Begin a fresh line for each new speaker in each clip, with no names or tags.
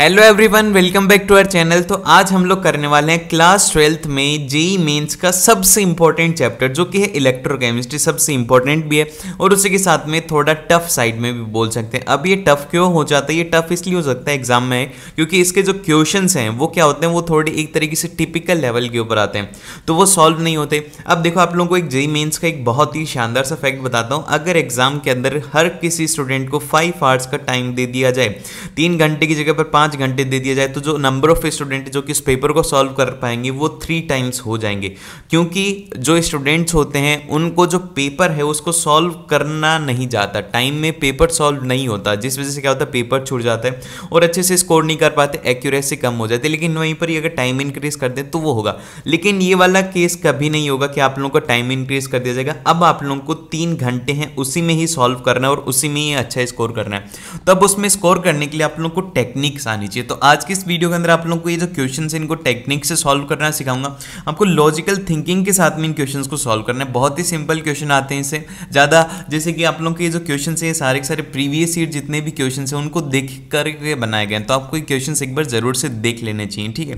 hello everyone welcome back to our channel तो आज हम लोग करने वाले हैं क्लास ट्वेल्थ में जेई मेंस का सबसे इंपॉर्टेंट चैप्टर जो कि है इलेक्ट्रोकेमिस्ट्री सबसे इंपॉर्टेंट भी है और उसी के साथ में थोड़ा टफ साइड में भी बोल सकते हैं अब ये टफ क्यों हो जाता है ये टफ इसलिए हो सकता है एग्जाम में क्योंकि इसके जो क्वेश्चन हैं वो क्या होते हैं वो थोड़े एक तरीके से टिपिकल लेवल के ऊपर आते हैं तो वो सॉल्व नहीं होते अब देखो आप लोगों को एक जेई मेन्स का एक बहुत ही शानदार सा फैक्ट बताता हूँ अगर एग्जाम के अंदर हर किसी स्टूडेंट को फाइव आवर्स का टाइम दे दिया जाए तीन घंटे की जगह पर पाँच पाँच घंटे दे दिया जाए तो जो नंबर ऑफ स्टूडेंट जो कि उस पेपर को सॉल्व कर पाएंगे वो थ्री टाइम्स हो जाएंगे क्योंकि जो स्टूडेंट्स होते हैं उनको जो पेपर है उसको सॉल्व करना नहीं जाता टाइम में पेपर सॉल्व नहीं होता जिस वजह से क्या होता है पेपर छूट जाता है और अच्छे से स्कोर नहीं कर पाते एक्यूरेसी कम हो जाती है लेकिन वहीं पर ही अगर टाइम इंक्रीज़ कर दें तो वो होगा लेकिन ये वाला केस कभी नहीं होगा कि आप लोगों को टाइम इंक्रीज़ कर दिया जाएगा अब आप लोगों को तीन घंटे हैं उसी में ही सॉल्व करना है और उसी में ही अच्छा स्कोर करना है तब उसमें स्कोर करने के लिए आप लोगों को टेक्निक्स आनी चाहिए तो आज की इस वीडियो के अंदर आप लोगों को ये जो क्वेश्चन है इनको टेक्निक से सॉल्व करना सिखाऊंगा आपको लॉजिकल थिंकिंग के साथ में इन क्वेश्चन को सॉल्व करना है बहुत ही सिंपल क्वेश्चन आते हैं इसे ज़्यादा जैसे कि आप लोगों के जो क्वेश्चन है सारे के सारे प्रीवियस ईयर जितने भी क्वेश्चन हैं उनको देख करके बनाए गए तो आपको ये क्वेश्चन एक बार जरूर से देख लेने चाहिए ठीक है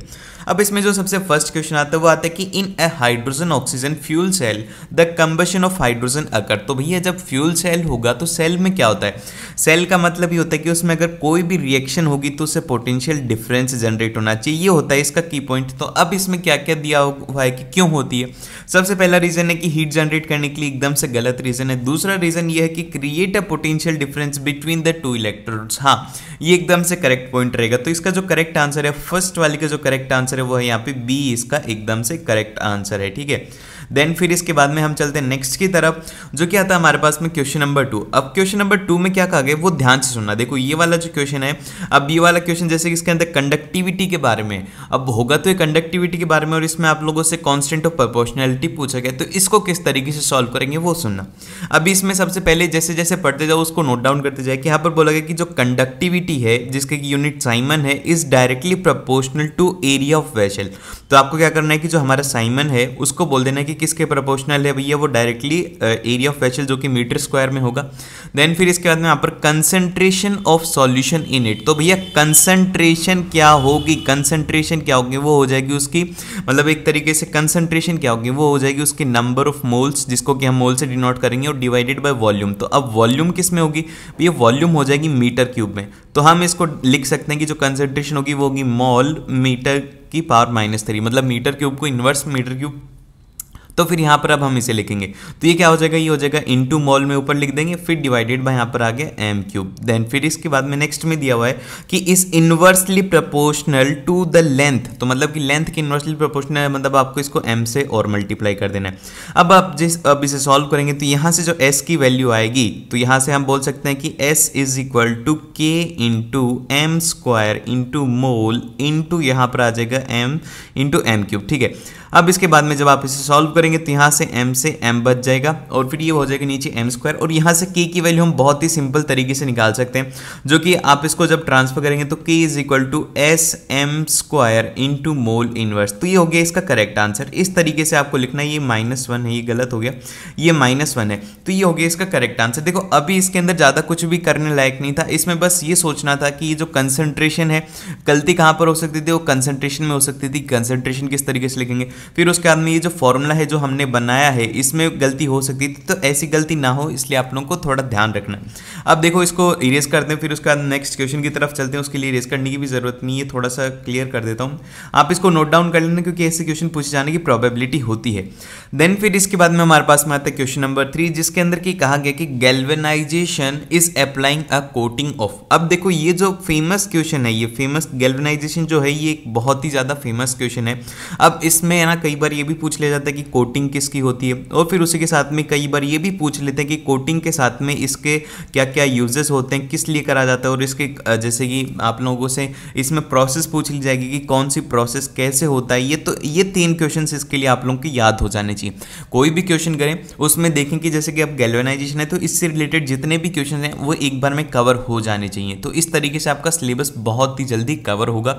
अब इसमें जो सबसे फर्स्ट क्वेश्चन आता है वो आता है कि in a hydrogen oxygen fuel cell the combustion of hydrogen occur तो भैया जब फ्यूल सेल होगा तो सेल में क्या होता है सेल का मतलब ये होता है कि उसमें अगर कोई भी रिएक्शन होगी तो उससे पोटेंशियल डिफरेंस जनरेट होना चाहिए ये होता है इसका की पॉइंट तो अब इसमें क्या क्या दिया हुआ है कि क्यों होती है सबसे पहला रीजन है कि हीट जनरेट करने के लिए एकदम से गलत रीजन है दूसरा रीजन यह है कि create a potential difference between the two electrodes हाँ ये एकदम से करेक्ट पॉइंट रहेगा तो इसका जो करेक्ट आंसर है फर्स्ट वाले का जो करेक्ट आंसर है वो है यहाँ पे बी इसका एकदम से करेक्ट आंसर है ठीक है देन फिर इसके बाद में हम चलते हैं नेक्स्ट की तरफ जो क्या था हमारे पास में क्वेश्चन नंबर टू अब क्वेश्चन नंबर टू में क्या कहा गया वो ध्यान से सुनना देखो ये वाला जो क्वेश्चन है अब ये वाला क्वेश्चन जैसे कि इसके अंदर कंडक्टिविटी के बारे में अब होगा तो ये कंडक्टिविटी के बारे में और इसमें आप लोगों से कॉन्स्टेंट ऑफ प्रपोर्शनल पेनल्टी पूछा गया तो इसको किस तरीके से सॉल्व करेंगे वो सुनना अभी इसमें सबसे पहले जैसे जैसे पढ़ते जाओ उसको नोट डाउन करते जाए कि यहाँ पर बोला गया कि जो कंडक्टिविटी है जिसके कि यूनिट साइमन है is directly proportional to area of vessel तो आपको क्या करना है कि जो हमारा साइमन है उसको बोल देना है कि किसके प्रपोर्शनल है भैया वो डायरेक्टली एरिया ऑफ वेसल जो कि मीटर स्क्वायर में होगा देन फिर इसके बाद में यहाँ पर concentration of solution in it तो भैया कंसेंट्रेशन क्या होगी कंसेंट्रेशन क्या होगी वो हो जाएगी उसकी मतलब एक तरीके से कंसेंट्रेशन क्या होगी वो हो जाएगी उसकी नंबर ऑफ मोल्स जिसको कि हम मोल से डिनोट करेंगे और डिवाइडेड बाय वॉल्यूम तो अब वॉल्यूम किस में होगी तो ये वॉल्यूम हो जाएगी मीटर क्यूब में तो हम इसको लिख सकते हैं कि जो कंसेंट्रेशन होगी वो होगी मॉल मीटर की पावर माइनस थ्री मतलब मीटर क्यूब को इन्वर्स मीटर क्यूब तो फिर यहाँ पर अब हम इसे लिखेंगे तो ये क्या हो जाएगा ये हो जाएगा इंटू मॉल में ऊपर लिख देंगे फिर डिवाइडेड बाय यहाँ पर आ गया एम क्यूब देन फिर इसके बाद में नेक्स्ट में दिया हुआ है कि इस inversely proportional to the length तो मतलब कि लेंथ के इन्वर्सली प्रपोर्शनल है मतलब आपको इसको एम से और मल्टीप्लाई कर देना है अब आप जिस अब इसे सॉल्व करेंगे तो यहाँ से जो एस की वैल्यू आएगी तो यहाँ से हम बोल सकते हैं कि S is equal to K into M square into mol into यहाँ पर आ जाएगा एम इंटू एम क्यूब ठीक है अब इसके बाद में जब आप इसे सॉल्व करेंगे तो यहाँ से एम से एम बच जाएगा और फिर ये हो जाएगा नीचे एम स्क्वायर और यहाँ से के की वैल्यू हम बहुत ही सिंपल तरीके से निकाल सकते हैं जो कि आप इसको जब ट्रांसफर करेंगे तो K is equal to S M square into mol inverse तो ये हो गया इसका करेक्ट आंसर इस तरीके से आपको लिखना ये माइनस वन है ये गलत हो गया ये माइनस वन है तो ये हो गया इसका करेक्ट आंसर देखो अभी इसके अंदर ज़्यादा कुछ भी करने लायक नहीं था इसमें बस ये सोचना था कि ये जो कंसनट्रेशन है गलती कहाँ पर हो सकती थी वो कंसनट्रेशन में हो सकती थी कंसनट्रेशन किस तरीके से लिखेंगे फिर उसके बाद में ये जो फॉर्मूला है जो हमने बनाया है इसमें गलती हो सकती थी तो ऐसी गलती ना हो इसलिए आप लोगों को थोड़ा ध्यान रखना अब देखो इसको इरेज करते हैं फिर उसके बाद नेक्स्ट क्वेश्चन की तरफ चलते हैं उसके लिए इरेज करने की भी ज़रूरत नहीं है थोड़ा सा क्लियर कर देता हूँ आप इसको नोट डाउन कर लेना क्योंकि ऐसे क्वेश्चन पूछे जाने की प्रॉबेबिलिटी होती है देन फिर इसके बाद में हमारे पास में आता है क्वेश्चन नंबर थ्री जिसके अंदर की कहा गया कि galvanization is applying a coating of अब देखो ये जो फेमस क्वेश्चन है ये फेमस गैल्वेनाइजेशन जो है ये एक बहुत ही ज़्यादा फेमस क्वेश्चन है अब इसमें यहाँ कई बार ये भी पूछ लिया जाता है कि कोटिंग किसकी होती है और फिर उसी के साथ में कई बार ये भी पूछ लेते हैं कि कोटिंग के साथ में इसके क्या क्या यूजेस होते हैं किस लिए करा जाता है और इसके जैसे कि आप लोगों से इसमें प्रोसेस पूछ ली जाएगी कि कौन सी प्रोसेस कैसे होता है ये तो ये तीन क्वेश्चन इसके लिए आप लोगों की याद हो जाने चाहिए कोई भी क्वेश्चन करें उसमें देखें कि जैसे कि अब गैलवेनाइजेशन है तो इससे रिलेटेड जितने भी क्वेश्चन हैं वो एक बार में कवर हो जाने चाहिए तो इस तरीके से आपका सिलेबस बहुत ही जल्दी कवर होगा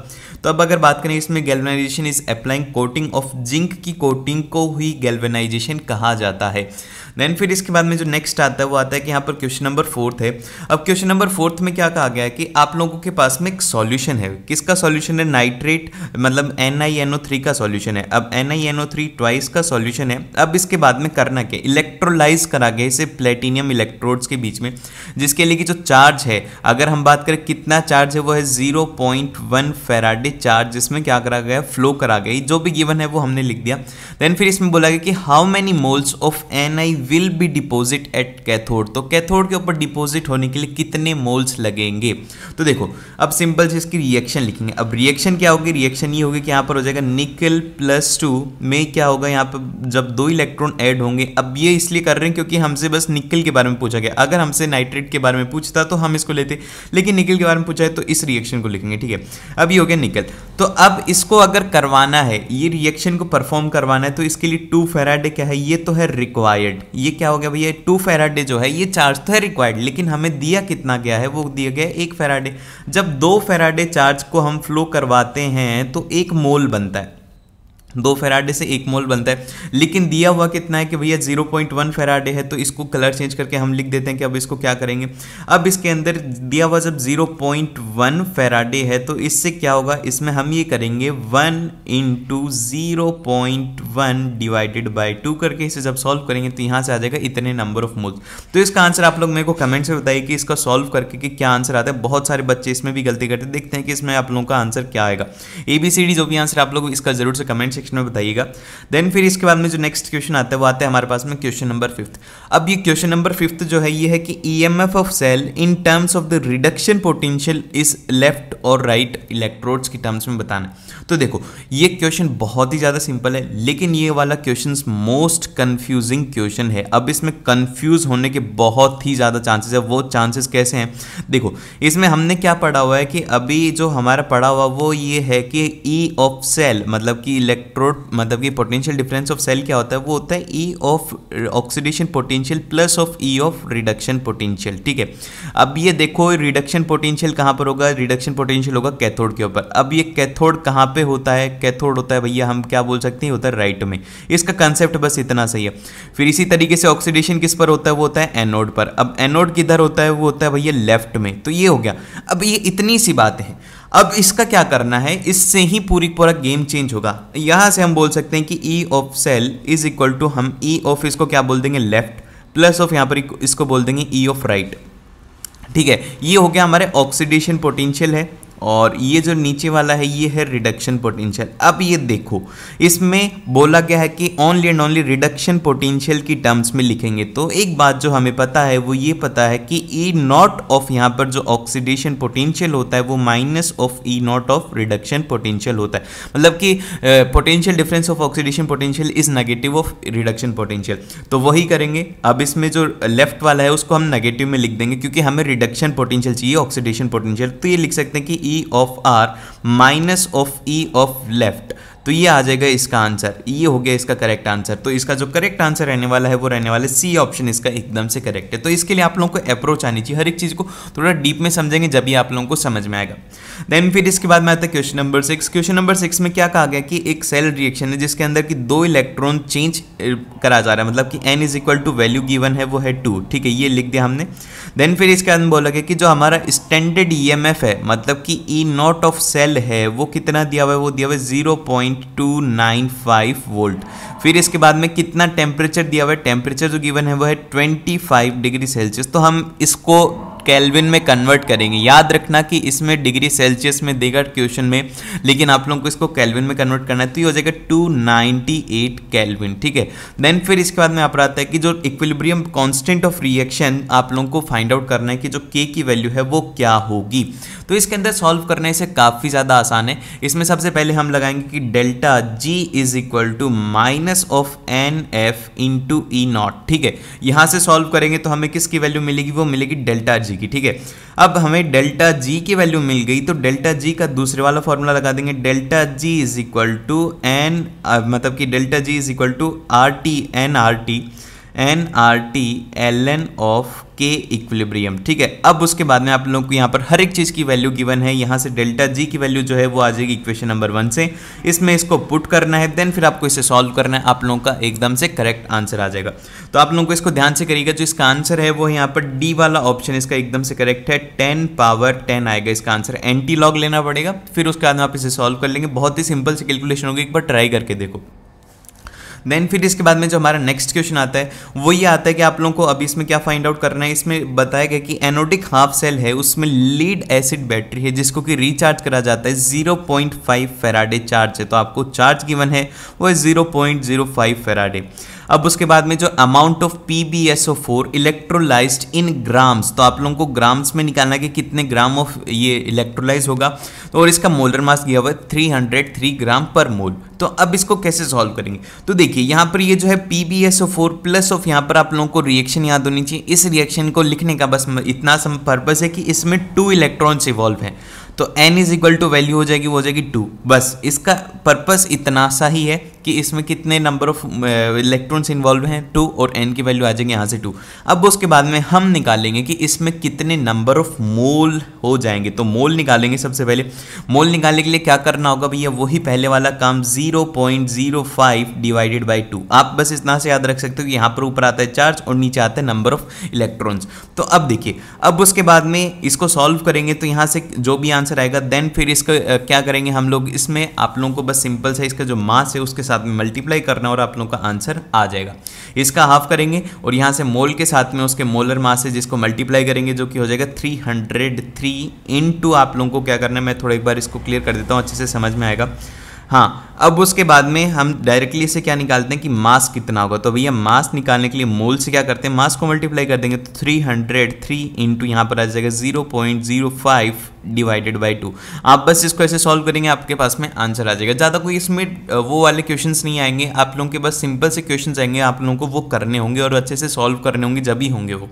तो अब अगर बात करें इसमें galvanization is applying coating of zinc की कोटिंग को ही गैल्वेनाइजेशन कहा जाता है देन फिर इसके बाद में जो नेक्स्ट आता है वो आता है कि यहाँ पर क्वेश्चन नंबर फोर्थ है अब क्वेश्चन नंबर फोर्थ में क्या कहा गया है कि आप लोगों के पास में एक सॉल्यूशन है किसका सॉल्यूशन है नाइट्रेट मतलब N I N O three का सॉल्यूशन है अब N I N O three twice का सॉल्यूशन है अब इसके बाद में करना क्या इलेक्ट्रोलाइज करा गया इसे प्लेटिनियम इलेक्ट्रोड्स के बीच में जिसके लिए कि जो चार्ज है अगर हम बात करें कितना चार्ज है वो है zero point one faraday charge जिसमें क्या करा गया फ्लो करा गई जो भी गिवन है वो हमने लिख दिया देन फिर इसमें बोला गया कि how many moles of N I will be deposit at cathode तो कैथोड के ऊपर डिपोजिट होने के लिए कितने मोल्स लगेंगे तो देखो अब सिंपल से इसकी रिएक्शन लिखेंगे अब रिएक्शन क्या होगी रिएक्शन ये होगी कि यहाँ पर हो जाएगा निकल प्लस टू में क्या होगा यहाँ पर जब दो इलेक्ट्रॉन ऐड होंगे अब ये इसलिए कर रहे हैं क्योंकि हमसे बस निकल के बारे में पूछा गया अगर हमसे नाइट्रेट के बारे में पूछता तो हम इसको लेते लेकिन निकल के बारे में पूछा है तो इस रिएक्शन को लिखेंगे ठीक है अब ये हो गया निकल तो अब इसको अगर करवाना है ये रिएक्शन को परफॉर्म करवाना है तो इसके लिए टू फेराडे क्या है ये तो है रिक्वायर्ड ये क्या हो गया भैया टू फेराडे जो है ये चार्ज तो है रिक्वायर्ड लेकिन हमें दिया कितना गया है वो दिया गया एक फेराडे जब दो फेराडे चार्ज को हम फ्लो करवाते हैं तो एक मोल बनता है दो फेराडे से एक मोल बनता है लेकिन दिया हुआ कितना है कि भैया जीरो पॉइंट वन फेराडे है तो इसको कलर चेंज करके हम लिख देते हैं कि अब इसको क्या करेंगे अब इसके अंदर दिया हुआ जब जीरो पॉइंट वन फेराडे है तो इससे क्या होगा इसमें हम ये करेंगे one into zero point one divided by two करके इसे जब सॉल्व करेंगे तो यहाँ से आ जाएगा इतने नंबर ऑफ मोल्स तो इसका आंसर आप लोग मेरे को कमेंट से बताइए कि इसका सॉल्व करके कि क्या आंसर आता है बहुत सारे बच्चे इसमें भी गलती करते देखते हैं कि इसमें आप लोगों का आंसर क्या आएगा ए बी सी डी जो भी आंसर आप लोग इसका जरूर से कमेंट सेक्शन में बताइएगा देन फिर इसके बाद में जो नेक्स्ट क्वेश्चन आता है वो आता है हमारे पास में क्वेश्चन नंबर फिफ्थ अब ये क्वेश्चन नंबर फिफ्थ जो है ये है कि E M F of cell in terms of the reduction potential is left और राइट इलेक्ट्रोड्स की टर्म्स में बताना तो देखो ये क्वेश्चन बहुत ही ज़्यादा सिंपल है लेकिन ये वाला क्वेश्चन मोस्ट कन्फ्यूजिंग क्वेश्चन है अब इसमें कन्फ्यूज होने के बहुत ही ज़्यादा चांसेस है वो चांसेस कैसे हैं देखो इसमें हमने क्या पढ़ा हुआ है कि अभी जो हमारा पढ़ा हुआ वो ये है कि ई ऑफ सेल मतलब कि इलेक्ट्रो एप्रोड मतलब कि पोटेंशियल डिफरेंस ऑफ सेल क्या होता है वो होता है E of oxidation potential plus of E of reduction potential ठीक है अब ये देखो रिडक्शन पोटेंशियल कहाँ पर होगा रिडक्शन पोटेंशियल होगा कैथोड के ऊपर अब ये कैथोड कहाँ पे होता है कैथोड होता है भैया हम क्या बोल सकते हैं होता है राइट में इसका कंसेप्ट बस इतना सही है फिर इसी तरीके से ऑक्सीडेशन किस पर होता है वो होता है एनोड पर अब एनोड किधर होता है वो होता है भैया लेफ्ट में तो ये हो गया अब ये इतनी सी बात है अब इसका क्या करना है इससे ही पूरी पूरा गेम चेंज होगा यहाँ से हम बोल सकते हैं कि E of cell is equal to हम ई e ऑफ इसको क्या बोल देंगे लेफ्ट प्लस ऑफ यहाँ पर इसको बोल देंगे ई ऑफ राइट ठीक है ये हो गया हमारे ऑक्सीडेशन पोटेंशियल है और ये जो नीचे वाला है ये है रिडक्शन पोटेंशियल अब ये देखो इसमें बोला गया है कि only and only reduction potential की टर्म्स में लिखेंगे तो एक बात जो हमें पता है वो ये पता है कि ई नॉट ऑफ यहाँ पर जो ऑक्सीडेशन पोटेंशियल होता है वो minus of E not of reduction potential होता है मतलब कि potential difference of oxidation potential is negative of reduction potential तो वही करेंगे अब इसमें जो लेफ्ट वाला है उसको हम नेगेटिव में लिख देंगे क्योंकि हमें रिडक्शन पोटेंशियल चाहिए ऑक्सीडेशन पोटेंशियल तो ये लिख सकते हैं कि e e of r minus of e of left तो ये आ जाएगा इसका आंसर ये हो गया इसका करेक्ट आंसर तो इसका जो करेक्ट आंसर रहने वाला है वो रहने वाला है सी ऑप्शन इसका एकदम से करेक्ट है तो इसके लिए आप लोगों को अप्रोच आनी चाहिए हर एक चीज़ को थोड़ा डीप में समझेंगे जब ही आप लोगों को समझ में आएगा देन फिर इसके बाद में आता है question number six question number six में क्या कहा गया कि एक सेल रिएक्शन है जिसके अंदर की दो इलेक्ट्रॉन चेंज करा जा रहा है मतलब कि N is equal to value given है वो है टू ठीक है ये लिख दिया हमने देन फिर इसके बाद बोला गया कि जो हमारा स्टैंडर्ड ई e है मतलब कि ई नॉट ऑफ सेल है वो कितना दिया हुआ है वो दिया हुआ है जीरो पॉइंट 0.295 वोल्ट फिर इसके बाद में कितना टेम्परेचर दिया हुआ है टेम्परेचर जो गिवन है वह है 25 डिग्री सेल्सियस तो हम इसको कैलविन में कन्वर्ट करेंगे याद रखना कि इसमें डिग्री सेल्सियस में देगा क्वेश्चन में लेकिन आप लोगों को इसको कैलविन में कन्वर्ट करना है तो ये हो जाएगा 298 कैलविन ठीक है देन फिर इसके बाद में आप आता है कि जो इक्विलिब्रियम कॉन्स्टेंट ऑफ रिएक्शन आप लोगों को फाइंड आउट करना है कि जो के की वैल्यू है वो क्या होगी तो इसके अंदर सॉल्व करना इसे काफ़ी ज़्यादा आसान है इसमें सबसे पहले हम लगाएंगे कि delta G is equal to minus of N F into E not ठीक है यहाँ से सॉल्व करेंगे तो हमें किसकी वैल्यू मिलेगी वो मिलेगी डेल्टा जी की ठीक है अब हमें डेल्टा जी की वैल्यू मिल गई तो डेल्टा जी का दूसरे वाला फॉर्मूला लगा देंगे delta G is equal to N मतलब कि delta G is equal to R T N R T N R T L N of K equilibrium ठीक है अब उसके बाद में आप लोगों को यहाँ पर हर एक चीज़ की वैल्यू गिवन है यहाँ से डेल्टा जी की वैल्यू जो है वो आ जाएगी इक्वेशन नंबर वन से इसमें इसको पुट करना है देन फिर आपको इसे सॉल्व करना है आप लोगों का एकदम से करेक्ट आंसर आ जाएगा तो आप लोगों को इसको ध्यान से करिएगा जो इसका आंसर है वो यहाँ पर डी वाला ऑप्शन इसका एकदम से करेक्ट है टेन पावर टेन आएगा इसका आंसर एंटी लॉग लेना पड़ेगा फिर उसके बाद में आप इसे सॉल्व कर लेंगे बहुत ही सिंपल से कैलकुलेशन होगी एक बार ट्राई करके देखो देन फिर इसके बाद में जो हमारा नेक्स्ट क्वेश्चन आता है वो ये आता है कि आप लोगों को अभी इसमें क्या फाइंड आउट करना है इसमें बताया गया कि एनोडिक हाफ सेल है उसमें लीड एसिड बैटरी है जिसको कि रिचार्ज करा जाता है जीरो पॉइंट फेराडे चार्ज है तो आपको चार्ज गिवन है वो है फाइव फेराडे अब उसके बाद में जो amount of P B S O four electrolyse in grams तो आप लोगों को ग्राम्स में निकालना कि कितने ग्राम ऑफ ये इलेक्ट्रोलाइज होगा तो और इसका मोलर मास दिया हुआ है थ्री हंड्रेड थ्री ग्राम पर मोल तो अब इसको कैसे सॉल्व करेंगे तो देखिए यहाँ पर ये जो है P B S O four plus of यहाँ पर आप लोगों को रिएक्शन याद होनी चाहिए इस रिएक्शन को लिखने का बस इतना पर्पज है कि इसमें टू इलेक्ट्रॉन्स इवॉल्व हैं तो n is equal to value हो जाएगी वो हो जाएगी टू बस इसका पर्पज इतना सा ही है कि इसमें कितने नंबर ऑफ इलेक्ट्रॉन्स इन्वॉल्व हैं टू और एन की वैल्यू आ जाएंगे यहाँ से टू अब उसके बाद में हम निकालेंगे कि इसमें कितने नंबर ऑफ मोल हो जाएंगे तो मोल निकालेंगे सबसे पहले मोल निकालने के लिए क्या करना होगा भैया वही पहले वाला काम zero point zero five divided by two आप बस इतना से याद रख सकते हो कि यहाँ पर ऊपर आता है चार्ज और नीचे आता है नंबर ऑफ इलेक्ट्रॉन्स तो अब देखिए अब उसके बाद में इसको सॉल्व करेंगे तो यहाँ से जो भी आंसर आएगा देन फिर इसका क्या करेंगे हम लोग इसमें आप लोगों को बस सिंपल सा इसका जो मास है उसके साथ में मल्टीप्लाई करना और आप लोगों का आंसर आ जाएगा इसका हाफ करेंगे और यहाँ से मोल के साथ में उसके मोलर मास से जिसको मल्टीप्लाई करेंगे जो कि हो जाएगा three hundred three into आप लोगों को क्या करना है मैं थोड़ा एक बार इसको क्लियर कर देता हूँ अच्छे से समझ में आएगा हाँ अब उसके बाद में हम डायरेक्टली इसे क्या निकालते हैं कि मास कितना होगा तो भैया मास निकालने के लिए मोल से क्या करते हैं मास को मल्टीप्लाई कर देंगे तो थ्री हंड्रेड थ्री इंटू यहाँ पर आ जाएगा zero point zero five divided by two आप बस इसको ऐसे सॉल्व करेंगे आपके पास में आंसर आ जाएगा ज़्यादा कोई इसमें वो वाले क्वेश्चन नहीं आएंगे आप लोगों के बस सिंपल से क्वेश्चन आएंगे आप लोगों को वो करने होंगे और अच्छे से सॉल्व करने होंगे जब ही होंगे वो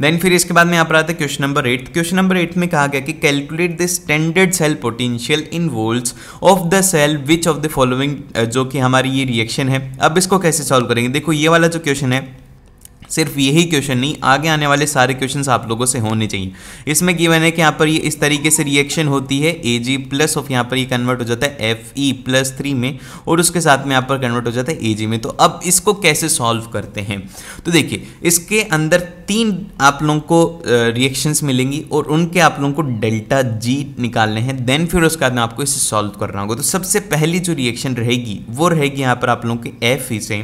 देन फिर इसके बाद में यहाँ पर आता है question number eight question number eight में कहा गया कि calculate the standard cell potential in volts of the cell which of the following जो कि हमारी ये रिएक्शन है अब इसको कैसे सॉल्व करेंगे देखो ये वाला जो क्वेश्चन है सिर्फ यही क्वेश्चन नहीं आगे आने वाले सारे क्वेश्चन आप लोगों से होने चाहिए इसमें गिवन है कि यहाँ पर ये इस तरीके से रिएक्शन होती है ए जी प्लस ऑफ यहाँ पर ये कन्वर्ट हो जाता है एफ ई प्लस थ्री में और उसके साथ में यहाँ पर कन्वर्ट हो जाता है ए जी में तो अब इसको कैसे सॉल्व करते हैं तो देखिए इसके अंदर तीन आप लोगों को रिएक्शंस मिलेंगी और उनके आप लोगों को डेल्टा जी निकालने हैं देन फिर उसके बाद में आपको इसे सॉल्व करना होगा तो सबसे पहली जो रिएक्शन रहेगी वो रहेगी यहाँ पर आप लोगों के एफ ई से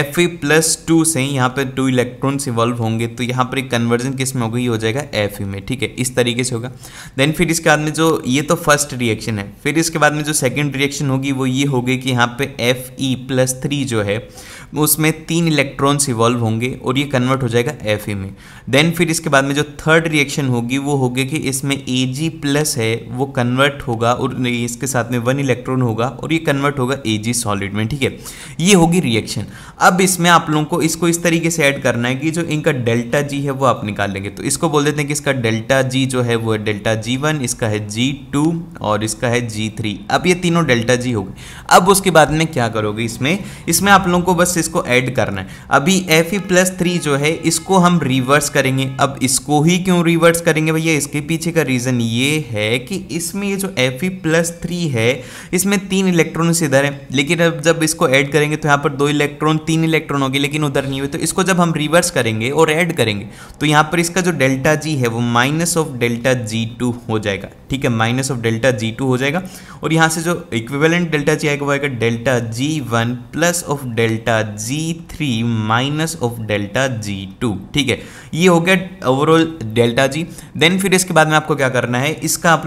एफ ई प्लस टू से यहाँ पर टू इलेक्ट्रॉन्स इवॉल्व होंगे तो यहाँ पर एक कन्वर्जन किस में होगा ये हो जाएगा एफ में ठीक है इस तरीके से होगा देन फिर इसके बाद में जो ये तो फर्स्ट रिएक्शन है फिर इसके बाद में जो सेकेंड रिएक्शन होगी वो ये होगी कि यहाँ पे एफ ई प्लस थ्री जो है उसमें तीन इलेक्ट्रॉन्स इवॉल्व होंगे और ये कन्वर्ट हो जाएगा एफ में देन फिर इसके बाद में जो थर्ड रिएक्शन होगी वो होगी कि इसमें ए प्लस है वो कन्वर्ट होगा और इसके साथ में वन इलेक्ट्रॉन होगा और ये कन्वर्ट होगा ए सॉलिड में ठीक है ये होगी रिएक्शन अब इसमें आप लोगों को इसको इस तरीके से ऐड करना है कि जो इनका डेल्टा जी है वो आप निकाल लेंगे तो इसको बोल देते हैं कि इसका डेल्टा जी जो है वो है डेल्टा जी वन इसका है जी टू और इसका है जी थ्री अब ये तीनों डेल्टा जी हो गए अब उसके बाद में क्या करोगे इसमें इसमें आप लोगों को बस इसको ऐड करना है अभी एफ ई प्लस थ्री जो है इसको हम रिवर्स करेंगे अब इसको ही क्यों रिवर्स करेंगे भैया इसके पीछे का रीज़न ये है कि इसमें ये जो एफ ई प्लस थ्री है इसमें तीन इलेक्ट्रॉन्स इधर है लेकिन अब जब इसको ऐड करेंगे तो यहाँ पर दो इलेक्ट्रॉन तीन इलेक्ट्रॉन होगी लेकिन उधर नहीं हुई तो इसको जब हम रिवर्स करेंगे और ऐड करेंगे तो यहाँ पर इसका जो डेल्टा जी है वो minus of delta G two हो जाएगा ठीक है minus of delta G two हो जाएगा और यहाँ से जो इक्विवेलेंट डेल्टा जी आएगा वो आएगा delta G one plus of delta G three minus of delta G two ठीक है ये हो गया ओवरऑल डेल्टा जी देन फिर इसके बाद में आपको क्या करना है इसका आप